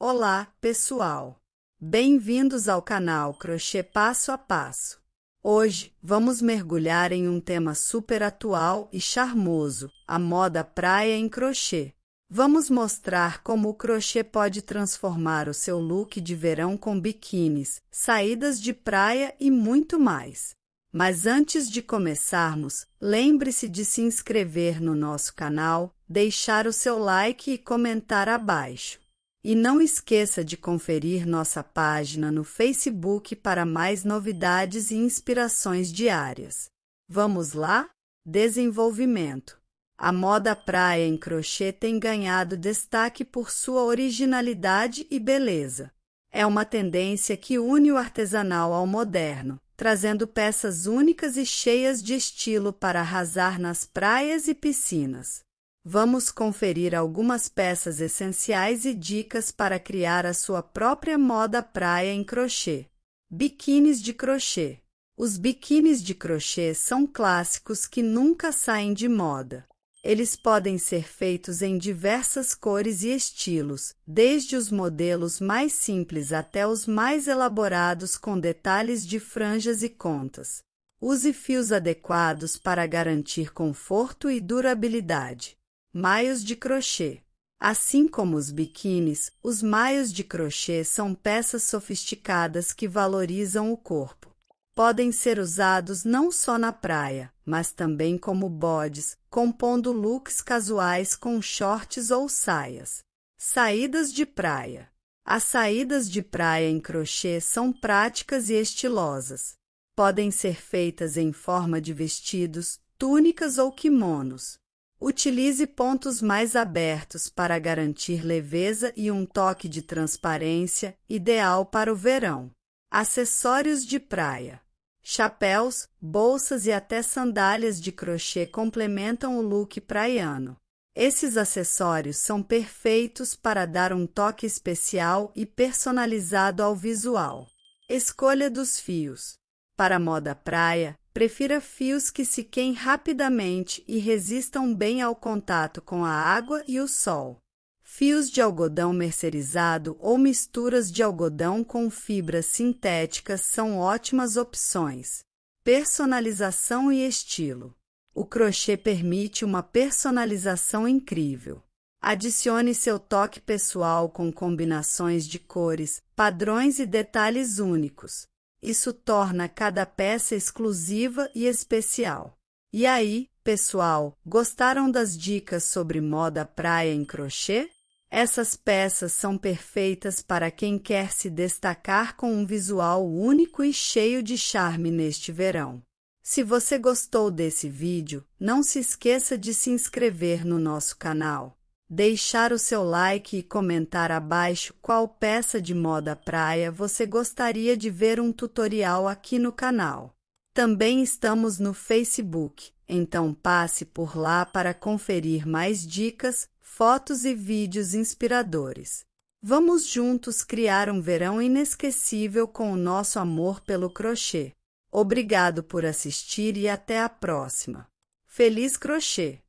Olá, pessoal! Bem-vindos ao canal Crochê Passo a Passo. Hoje, vamos mergulhar em um tema super atual e charmoso, a moda praia em crochê. Vamos mostrar como o crochê pode transformar o seu look de verão com biquínis, saídas de praia e muito mais. Mas antes de começarmos, lembre-se de se inscrever no nosso canal, deixar o seu like e comentar abaixo. E não esqueça de conferir nossa página no Facebook para mais novidades e inspirações diárias. Vamos lá? Desenvolvimento. A moda praia em crochê tem ganhado destaque por sua originalidade e beleza. É uma tendência que une o artesanal ao moderno, trazendo peças únicas e cheias de estilo para arrasar nas praias e piscinas. Vamos conferir algumas peças essenciais e dicas para criar a sua própria moda praia em crochê. Biquínis de crochê. Os biquínis de crochê são clássicos que nunca saem de moda. Eles podem ser feitos em diversas cores e estilos, desde os modelos mais simples até os mais elaborados com detalhes de franjas e contas. Use fios adequados para garantir conforto e durabilidade. Maios de crochê. Assim como os biquínis, os maios de crochê são peças sofisticadas que valorizam o corpo. Podem ser usados não só na praia, mas também como bodes, compondo looks casuais com shorts ou saias. Saídas de praia. As saídas de praia em crochê são práticas e estilosas. Podem ser feitas em forma de vestidos, túnicas ou kimonos. Utilize pontos mais abertos para garantir leveza e um toque de transparência ideal para o verão. Acessórios de praia. Chapéus, bolsas e até sandálias de crochê complementam o look praiano. Esses acessórios são perfeitos para dar um toque especial e personalizado ao visual. Escolha dos fios. Para moda praia, Prefira fios que se queiem rapidamente e resistam bem ao contato com a água e o sol. Fios de algodão mercerizado ou misturas de algodão com fibras sintéticas são ótimas opções. Personalização e estilo. O crochê permite uma personalização incrível. Adicione seu toque pessoal com combinações de cores, padrões e detalhes únicos. Isso torna cada peça exclusiva e especial. E aí, pessoal, gostaram das dicas sobre moda praia em crochê? Essas peças são perfeitas para quem quer se destacar com um visual único e cheio de charme neste verão. Se você gostou desse vídeo, não se esqueça de se inscrever no nosso canal deixar o seu like e comentar abaixo qual peça de moda praia você gostaria de ver um tutorial aqui no canal. Também estamos no Facebook, então passe por lá para conferir mais dicas, fotos e vídeos inspiradores. Vamos juntos criar um verão inesquecível com o nosso amor pelo crochê. Obrigado por assistir e até a próxima. Feliz crochê!